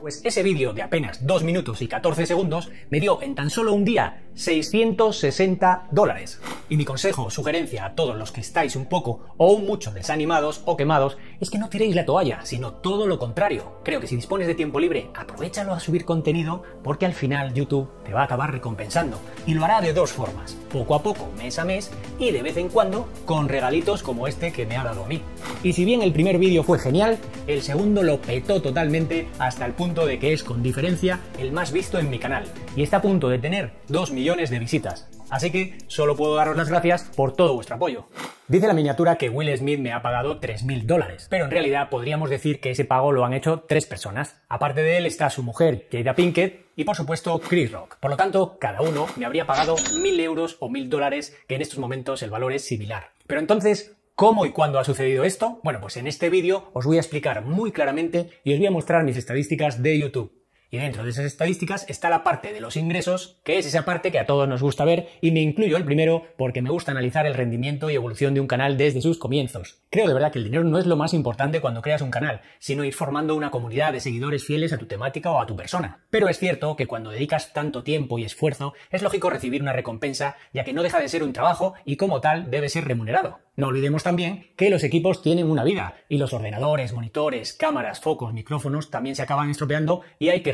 Pues ese vídeo de apenas 2 minutos y 14 segundos me dio en tan solo un día 660 dólares. Y mi consejo, sugerencia a todos los que estáis un poco o mucho desanimados o quemados es que no tiréis la toalla, sino todo lo contrario. Creo que si dispones de tiempo libre, aprovechalo a subir contenido porque al final YouTube te va a acabar recompensando. Y lo hará de dos formas, poco a poco, mes a mes y de vez en cuando con regalitos como este que me ha dado a mí. Y si bien el primer vídeo fue genial, el segundo lo petó totalmente hasta el punto de que es con diferencia el más visto en mi canal y está a punto de tener 2 millones de visitas. Así que solo puedo daros las gracias por todo vuestro apoyo. Dice la miniatura que Will Smith me ha pagado 3.000 dólares, pero en realidad podríamos decir que ese pago lo han hecho tres personas. Aparte de él está su mujer, Jada Pinkett, y por supuesto Chris Rock. Por lo tanto, cada uno me habría pagado 1.000 euros o 1.000 dólares, que en estos momentos el valor es similar. Pero entonces, ¿Cómo y cuándo ha sucedido esto? Bueno, pues en este vídeo os voy a explicar muy claramente y os voy a mostrar mis estadísticas de YouTube. Y dentro de esas estadísticas está la parte de los ingresos, que es esa parte que a todos nos gusta ver, y me incluyo el primero porque me gusta analizar el rendimiento y evolución de un canal desde sus comienzos. Creo de verdad que el dinero no es lo más importante cuando creas un canal, sino ir formando una comunidad de seguidores fieles a tu temática o a tu persona. Pero es cierto que cuando dedicas tanto tiempo y esfuerzo, es lógico recibir una recompensa, ya que no deja de ser un trabajo y como tal debe ser remunerado. No olvidemos también que los equipos tienen una vida, y los ordenadores, monitores, cámaras, focos, micrófonos también se acaban estropeando y hay que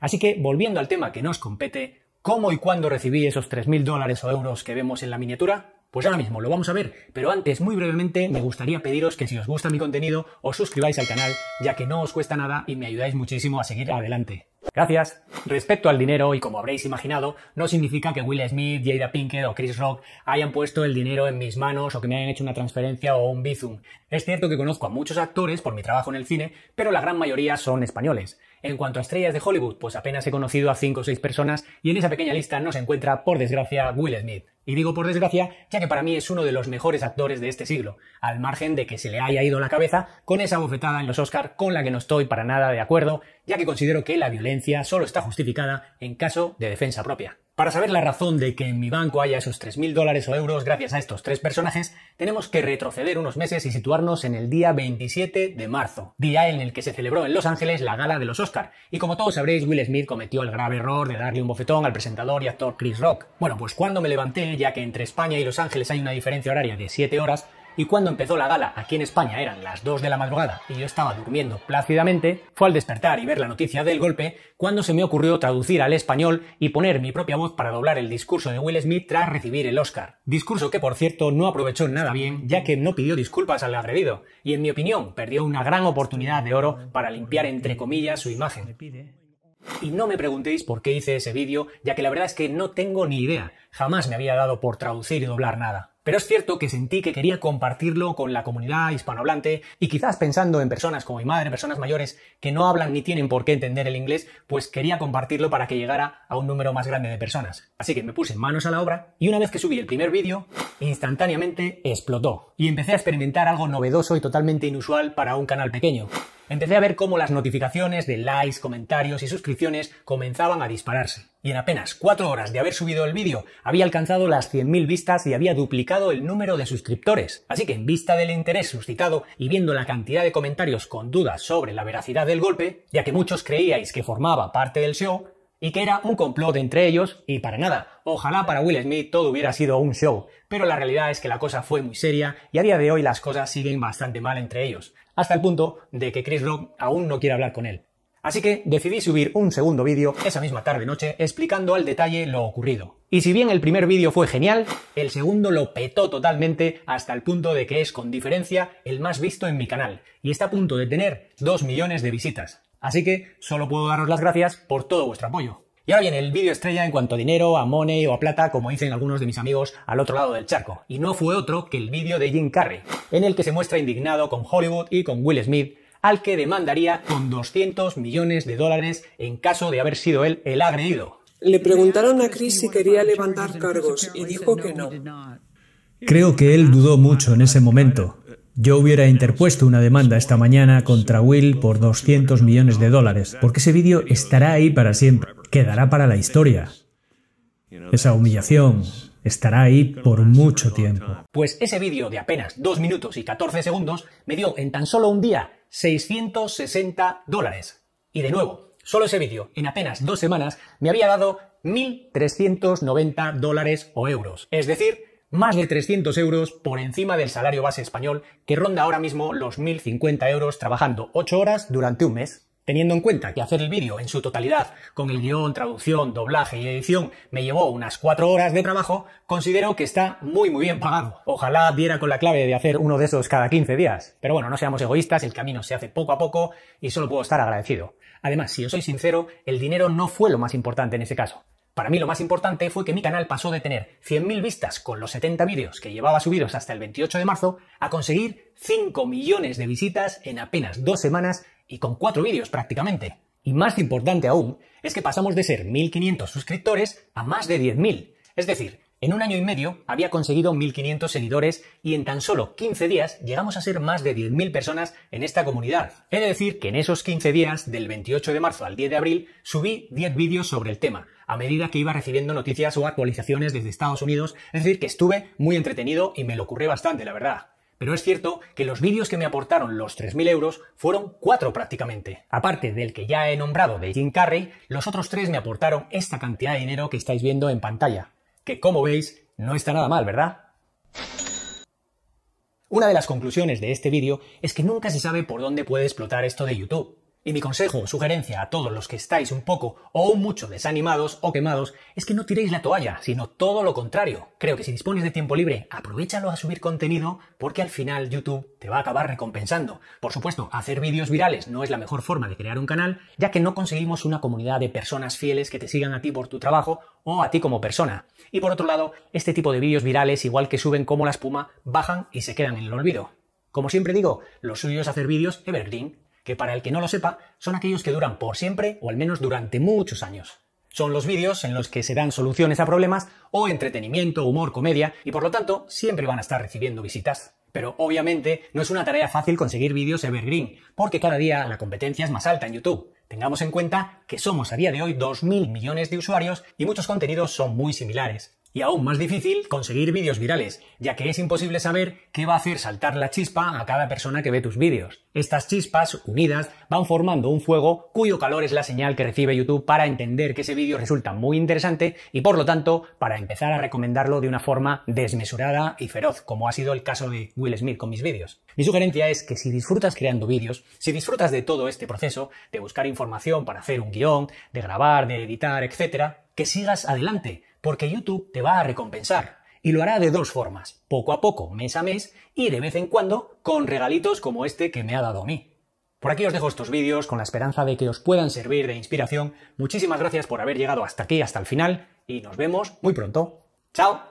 Así que, volviendo al tema que nos compete, ¿cómo y cuándo recibí esos 3.000 dólares o euros que vemos en la miniatura? Pues ahora mismo lo vamos a ver, pero antes, muy brevemente, me gustaría pediros que si os gusta mi contenido, os suscribáis al canal, ya que no os cuesta nada y me ayudáis muchísimo a seguir adelante. Gracias. Respecto al dinero, y como habréis imaginado, no significa que Will Smith, Jada Pinkett o Chris Rock hayan puesto el dinero en mis manos o que me hayan hecho una transferencia o un bizum. Es cierto que conozco a muchos actores por mi trabajo en el cine, pero la gran mayoría son españoles. En cuanto a estrellas de Hollywood, pues apenas he conocido a 5 o 6 personas y en esa pequeña lista no se encuentra, por desgracia, Will Smith. Y digo por desgracia, ya que para mí es uno de los mejores actores de este siglo, al margen de que se le haya ido la cabeza con esa bofetada en los Oscar con la que no estoy para nada de acuerdo, ya que considero que la violencia solo está justificada en caso de defensa propia. Para saber la razón de que en mi banco haya esos 3.000 dólares o euros gracias a estos tres personajes, tenemos que retroceder unos meses y situarnos en el día 27 de marzo, día en el que se celebró en Los Ángeles la gala de los Oscar. Y como todos sabréis, Will Smith cometió el grave error de darle un bofetón al presentador y actor Chris Rock. Bueno, pues cuando me levanté, ya que entre España y Los Ángeles hay una diferencia horaria de 7 horas, y cuando empezó la gala, aquí en España eran las 2 de la madrugada y yo estaba durmiendo plácidamente, fue al despertar y ver la noticia del golpe cuando se me ocurrió traducir al español y poner mi propia voz para doblar el discurso de Will Smith tras recibir el Oscar. Discurso que por cierto no aprovechó nada bien ya que no pidió disculpas al agredido y en mi opinión perdió una gran oportunidad de oro para limpiar entre comillas su imagen. Y no me preguntéis por qué hice ese vídeo, ya que la verdad es que no tengo ni idea. Jamás me había dado por traducir y doblar nada. Pero es cierto que sentí que quería compartirlo con la comunidad hispanohablante y quizás pensando en personas como mi madre, personas mayores que no hablan ni tienen por qué entender el inglés, pues quería compartirlo para que llegara a un número más grande de personas. Así que me puse manos a la obra y una vez que subí el primer vídeo, instantáneamente explotó y empecé a experimentar algo novedoso y totalmente inusual para un canal pequeño. Empecé a ver cómo las notificaciones de likes, comentarios y suscripciones comenzaban a dispararse y en apenas 4 horas de haber subido el vídeo había alcanzado las 100.000 vistas y había duplicado el número de suscriptores. Así que en vista del interés suscitado y viendo la cantidad de comentarios con dudas sobre la veracidad del golpe, ya que muchos creíais que formaba parte del show, y que era un complot entre ellos, y para nada. Ojalá para Will Smith todo hubiera sido un show, pero la realidad es que la cosa fue muy seria y a día de hoy las cosas siguen bastante mal entre ellos, hasta el punto de que Chris Rock aún no quiere hablar con él. Así que decidí subir un segundo vídeo esa misma tarde-noche explicando al detalle lo ocurrido. Y si bien el primer vídeo fue genial, el segundo lo petó totalmente hasta el punto de que es con diferencia el más visto en mi canal y está a punto de tener 2 millones de visitas. Así que solo puedo daros las gracias por todo vuestro apoyo. Y ahora viene el vídeo estrella en cuanto a dinero, a money o a plata, como dicen algunos de mis amigos al otro lado del charco. Y no fue otro que el vídeo de Jim Carrey, en el que se muestra indignado con Hollywood y con Will Smith al que demandaría con 200 millones de dólares en caso de haber sido él el agredido. Le preguntaron a Chris si quería levantar cargos y dijo que no. Creo que él dudó mucho en ese momento. Yo hubiera interpuesto una demanda esta mañana contra Will por 200 millones de dólares, porque ese vídeo estará ahí para siempre, quedará para la historia. Esa humillación, estará ahí por mucho tiempo. Pues ese vídeo de apenas 2 minutos y 14 segundos me dio en tan solo un día 660 dólares. Y de nuevo, solo ese vídeo, en apenas dos semanas, me había dado 1.390 dólares o euros. Es decir, más de 300 euros por encima del salario base español, que ronda ahora mismo los 1.050 euros trabajando 8 horas durante un mes. Teniendo en cuenta que hacer el vídeo en su totalidad, con el guión, traducción, doblaje y edición, me llevó unas 4 horas de trabajo, considero que está muy muy bien pagado. Ojalá diera con la clave de hacer uno de esos cada 15 días. Pero bueno, no seamos egoístas, el camino se hace poco a poco y solo puedo estar agradecido. Además, si os soy sincero, el dinero no fue lo más importante en ese caso. Para mí lo más importante fue que mi canal pasó de tener 100.000 vistas con los 70 vídeos que llevaba subidos hasta el 28 de marzo a conseguir 5 millones de visitas en apenas dos semanas y con cuatro vídeos prácticamente. Y más importante aún es que pasamos de ser 1.500 suscriptores a más de 10.000. Es decir, en un año y medio había conseguido 1.500 seguidores y en tan solo 15 días llegamos a ser más de 10.000 personas en esta comunidad. He de decir que en esos 15 días, del 28 de marzo al 10 de abril, subí 10 vídeos sobre el tema, a medida que iba recibiendo noticias o actualizaciones desde Estados Unidos, es decir, que estuve muy entretenido y me lo ocurrió bastante, la verdad. Pero es cierto que los vídeos que me aportaron los 3.000 euros fueron cuatro prácticamente. Aparte del que ya he nombrado de Jim Carrey, los otros tres me aportaron esta cantidad de dinero que estáis viendo en pantalla. Que como veis, no está nada mal, ¿verdad? Una de las conclusiones de este vídeo es que nunca se sabe por dónde puede explotar esto de YouTube. Y mi consejo sugerencia a todos los que estáis un poco o mucho desanimados o quemados es que no tiréis la toalla, sino todo lo contrario. Creo que si dispones de tiempo libre, aprovechalo a subir contenido porque al final YouTube te va a acabar recompensando. Por supuesto, hacer vídeos virales no es la mejor forma de crear un canal, ya que no conseguimos una comunidad de personas fieles que te sigan a ti por tu trabajo o a ti como persona. Y por otro lado, este tipo de vídeos virales, igual que suben como la espuma, bajan y se quedan en el olvido. Como siempre digo, lo suyo es hacer vídeos evergreen que para el que no lo sepa, son aquellos que duran por siempre o al menos durante muchos años. Son los vídeos en los que se dan soluciones a problemas o entretenimiento, humor, comedia, y por lo tanto siempre van a estar recibiendo visitas. Pero obviamente no es una tarea fácil conseguir vídeos evergreen, porque cada día la competencia es más alta en YouTube. Tengamos en cuenta que somos a día de hoy 2.000 millones de usuarios y muchos contenidos son muy similares. Y aún más difícil conseguir vídeos virales, ya que es imposible saber qué va a hacer saltar la chispa a cada persona que ve tus vídeos. Estas chispas, unidas, van formando un fuego cuyo calor es la señal que recibe YouTube para entender que ese vídeo resulta muy interesante y por lo tanto para empezar a recomendarlo de una forma desmesurada y feroz, como ha sido el caso de Will Smith con mis vídeos. Mi sugerencia es que si disfrutas creando vídeos, si disfrutas de todo este proceso, de buscar información para hacer un guión, de grabar, de editar, etc., que sigas adelante porque YouTube te va a recompensar. Y lo hará de dos formas, poco a poco, mes a mes, y de vez en cuando con regalitos como este que me ha dado a mí. Por aquí os dejo estos vídeos con la esperanza de que os puedan servir de inspiración. Muchísimas gracias por haber llegado hasta aquí, hasta el final, y nos vemos muy pronto. ¡Chao!